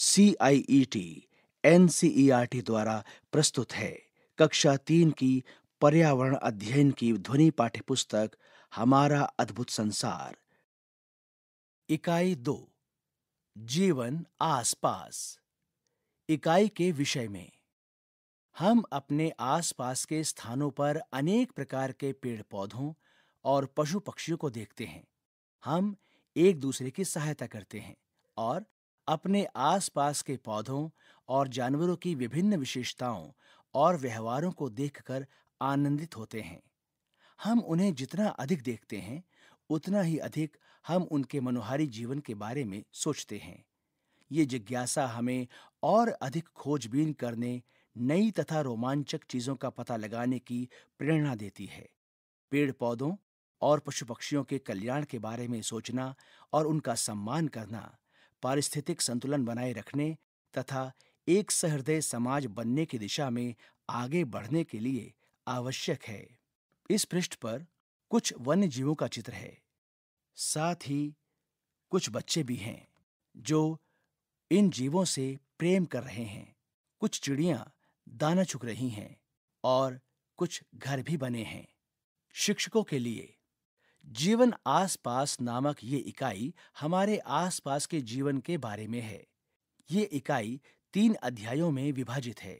C I E T N C E R T द्वारा प्रस्तुत है कक्षा तीन की पर्यावरण अध्ययन की ध्वनि पाठ्य पुस्तक हमारा अद्भुत संसार इकाई दो जीवन आसपास इकाई के विषय में हम अपने आसपास के स्थानों पर अनेक प्रकार के पेड़ पौधों और पशु पक्षियों को देखते हैं हम एक दूसरे की सहायता करते हैं और अपने आसपास के पौधों और जानवरों की विभिन्न विशेषताओं और व्यवहारों को देखकर आनंदित होते हैं हम उन्हें जितना अधिक देखते हैं उतना ही अधिक हम उनके मनोहारी जीवन के बारे में सोचते हैं ये जिज्ञासा हमें और अधिक खोजबीन करने नई तथा रोमांचक चीजों का पता लगाने की प्रेरणा देती है पेड़ पौधों और पशु पक्षियों के कल्याण के बारे में सोचना और उनका सम्मान करना पारिस्थितिक संतुलन बनाए रखने तथा एक सहृदय समाज बनने की दिशा में आगे बढ़ने के लिए आवश्यक है इस पृष्ठ पर कुछ वन्य जीवों का चित्र है साथ ही कुछ बच्चे भी हैं जो इन जीवों से प्रेम कर रहे हैं कुछ चिड़िया दाना चुक रही हैं और कुछ घर भी बने हैं शिक्षकों के लिए जीवन आसपास नामक ये इकाई हमारे आसपास के जीवन के बारे में है ये इकाई तीन अध्यायों में विभाजित है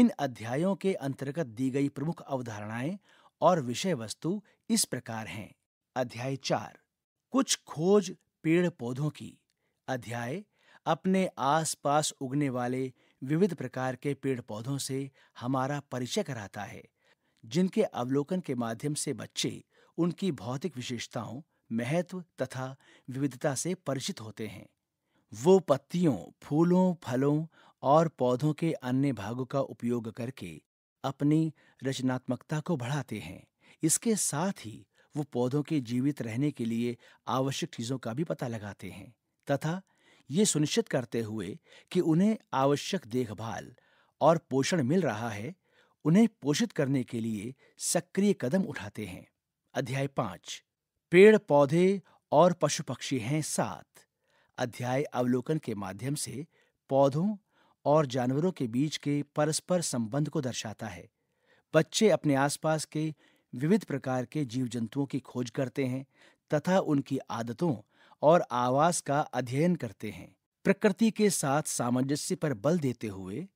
इन अध्यायों के अंतर्गत दी गई प्रमुख अवधारणाएं और विषय वस्तु इस प्रकार हैं अध्याय चार कुछ खोज पेड़ पौधों की अध्याय अपने आसपास उगने वाले विविध प्रकार के पेड़ पौधों से हमारा परिचय कराता है जिनके अवलोकन के माध्यम से बच्चे उनकी भौतिक विशेषताओं महत्व तथा विविधता से परिचित होते हैं वो पत्तियों फूलों फलों और पौधों के अन्य भागों का उपयोग करके अपनी रचनात्मकता को बढ़ाते हैं इसके साथ ही वो पौधों के जीवित रहने के लिए आवश्यक चीजों का भी पता लगाते हैं तथा ये सुनिश्चित करते हुए कि उन्हें आवश्यक देखभाल और पोषण मिल रहा है उन्हें पोषित करने के लिए सक्रिय कदम उठाते हैं अध्याय पांच पेड़ पौधे और पशु पक्षी हैं सात अध्याय अवलोकन के माध्यम से पौधों और जानवरों के बीच के परस्पर संबंध को दर्शाता है बच्चे अपने आसपास के विविध प्रकार के जीव जंतुओं की खोज करते हैं तथा उनकी आदतों और आवास का अध्ययन करते हैं प्रकृति के साथ सामंजस्य पर बल देते हुए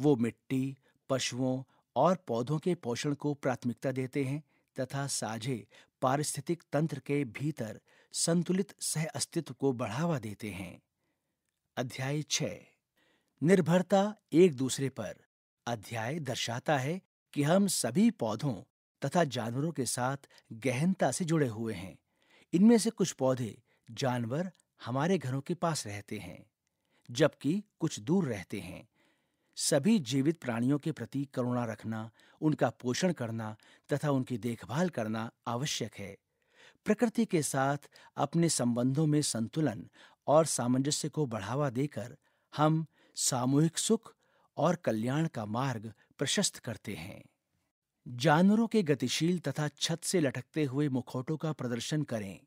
वो मिट्टी पशुओं और पौधों के पोषण को प्राथमिकता देते हैं तथा साझे पारिस्थितिक तंत्र के भीतर संतुलित सह अस्तित्व को बढ़ावा देते हैं अध्याय छ निर्भरता एक दूसरे पर अध्याय दर्शाता है कि हम सभी पौधों तथा जानवरों के साथ गहनता से जुड़े हुए हैं इनमें से कुछ पौधे जानवर हमारे घरों के पास रहते हैं जबकि कुछ दूर रहते हैं सभी जीवित प्राणियों के प्रति करुणा रखना उनका पोषण करना तथा उनकी देखभाल करना आवश्यक है प्रकृति के साथ अपने संबंधों में संतुलन और सामंजस्य को बढ़ावा देकर हम सामूहिक सुख और कल्याण का मार्ग प्रशस्त करते हैं जानवरों के गतिशील तथा छत से लटकते हुए मुखौटों का प्रदर्शन करें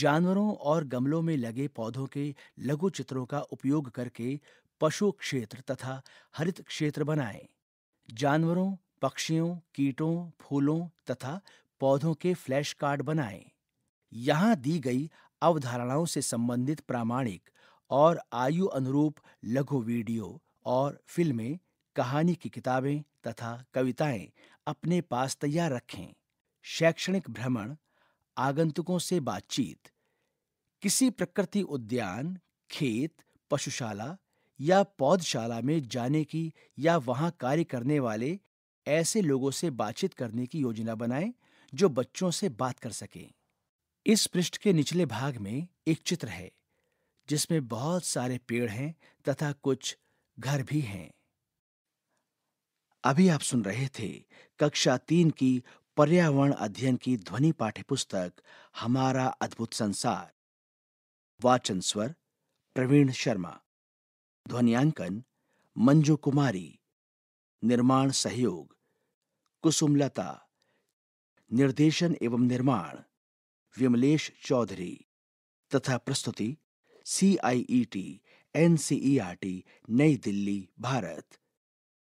जानवरों और गमलों में लगे पौधों के लघु चित्रों का उपयोग करके पशु क्षेत्र तथा हरित क्षेत्र बनाए जानवरों पक्षियों कीटों फूलों तथा पौधों के फ्लैश कार्ड बनाए यहाँ दी गई अवधारणाओं से संबंधित प्रामाणिक और आयु अनुरूप लघु वीडियो और फिल्में कहानी की किताबें तथा कविताएं अपने पास तैयार रखें शैक्षणिक भ्रमण आगंतुकों से बातचीत किसी प्रकृति उद्यान खेत पशुशाला या पौधशाला में जाने की या वहां कार्य करने वाले ऐसे लोगों से बातचीत करने की योजना बनाएं जो बच्चों से बात कर सकें इस पृष्ठ के निचले भाग में एक चित्र है जिसमें बहुत सारे पेड़ हैं तथा कुछ घर भी हैं अभी आप सुन रहे थे कक्षा तीन की पर्यावरण अध्ययन की ध्वनि पाठ्यपुस्तक हमारा अद्भुत संसार वाचन स्वर प्रवीण शर्मा ध्वनियांकन मंजू कुमारी निर्माण सहयोग कुसुमलता निर्देशन एवं निर्माण विमलेश चौधरी तथा प्रस्तुति C I E T N C E R T Nai Delhi Bharat